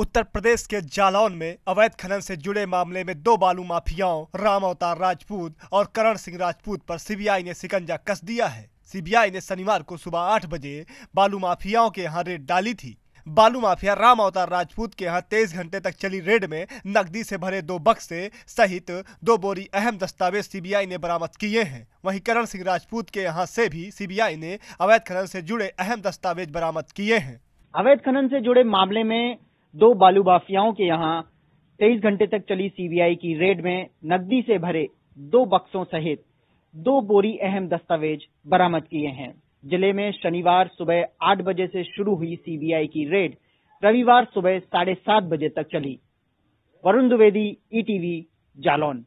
उत्तर प्रदेश के जालौन में अवैध खनन से जुड़े मामले में दो बालू माफियाओं राम अवतार राजपूत और करण सिंह राजपूत पर सीबीआई ने सिकंजा कस दिया है सीबीआई ने शनिवार को सुबह आठ बजे बालू माफियाओं के यहाँ रेड डाली थी बालू माफिया राम अवतार राजपूत के यहाँ तेईस घंटे तक चली रेड में नकदी से भरे दो बक्से सहित दो बोरी अहम दस्तावेज सीबीआई ने बरामद किए हैं वहीं करण सिंह राजपूत के यहाँ से भी सीबीआई ने अवैध खनन से जुड़े अहम दस्तावेज बरामद किए हैं अवैध खनन से जुड़े मामले में दो बालू बाफियाओं के यहां तेईस घंटे तक चली सीबीआई की रेड में नकदी से भरे दो बक्सों सहित दो बोरी अहम दस्तावेज बरामद किए हैं जिले में शनिवार सुबह आठ बजे से शुरू हुई सीबीआई की रेड रविवार सुबह साढ़े सात बजे तक चली वरुण द्विवेदी ईटीवी e जालौन